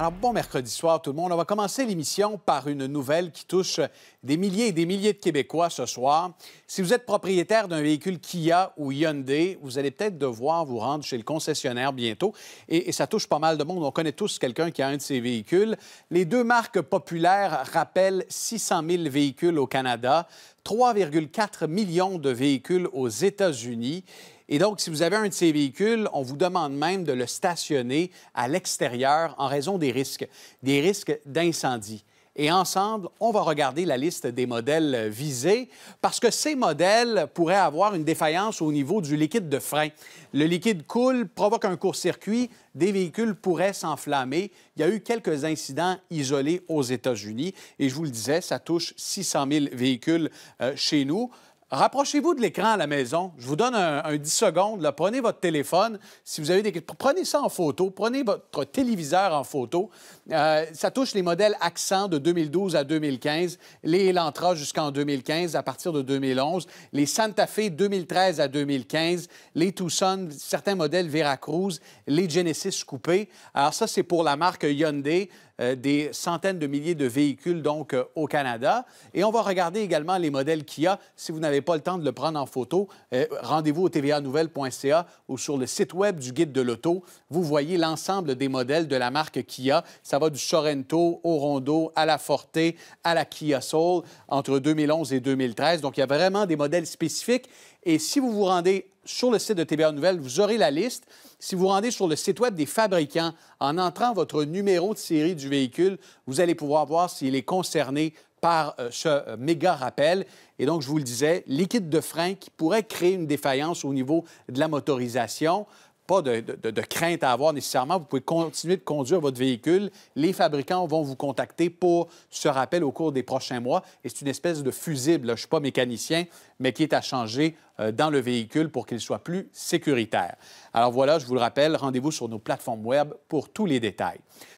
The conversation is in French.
Alors, bon mercredi soir, tout le monde. On va commencer l'émission par une nouvelle qui touche des milliers et des milliers de Québécois ce soir. Si vous êtes propriétaire d'un véhicule Kia ou Hyundai, vous allez peut-être devoir vous rendre chez le concessionnaire bientôt. Et, ça touche pas mal de monde. On connaît tous quelqu'un qui a un de ces véhicules. Les deux marques populaires rappellent 600 000 véhicules au Canada, 3,4 millions de véhicules aux États-Unis. Et donc, si vous avez un de ces véhicules, on vous demande même de le stationner à l'extérieur en raison des risques, des risques d'incendie. Et ensemble, on va regarder la liste des modèles visés parce que ces modèles pourraient avoir une défaillance au niveau du liquide de frein. Le liquide coule, provoque un court-circuit, des véhicules pourraient s'enflammer. Il y a eu quelques incidents isolés aux États-Unis et je vous le disais, ça touche 600 000 véhicules euh, chez nous. Rapprochez-vous de l'écran à la maison. Je vous donne un, 10 secondes. Prenez votre téléphone. Si vous avez des... Prenez ça en photo. Prenez votre téléviseur en photo. Euh, ça touche les modèles Accent de 2012 à 2015, les Elantra jusqu'en 2015, à partir de 2011, les Santa Fe 2013 à 2015, les Tucson, certains modèles Veracruz, les Genesis coupés. Alors ça, c'est pour la marque Hyundai. Euh, des centaines de milliers de véhicules donc euh, au Canada. Et on va regarder également les modèles Kia. Si vous n'avez pas le temps de le prendre en photo, euh, rendez-vous au TVA tvanouvelle.ca ou sur le site web du guide de l'auto. Vous voyez l'ensemble des modèles de la marque Kia. Ça va du Sorento au Rondo, à la Forte, à la Kia Soul entre 2011 et 2013. Donc, il y a vraiment des modèles spécifiques. Et si vous vous rendez sur le site de TVA Nouvelle, vous aurez la liste. Si vous rendez sur le site web des fabricants, en entrant votre numéro de série du véhicule, vous allez pouvoir voir s'il est concerné par euh, ce euh, méga rappel. Et donc, je vous le disais, liquide de frein qui pourrait créer une défaillance au niveau de la motorisation pas de, crainte à avoir nécessairement. Vous pouvez continuer de conduire votre véhicule. Les fabricants vont vous contacter pour ce rappel au cours des prochains mois. Et c'est une espèce de fusible, je ne suis pas mécanicien, mais qui est à changer euh, dans le véhicule pour qu'il soit plus sécuritaire. Alors voilà, je vous le rappelle, rendez-vous sur nos plateformes web pour tous les détails.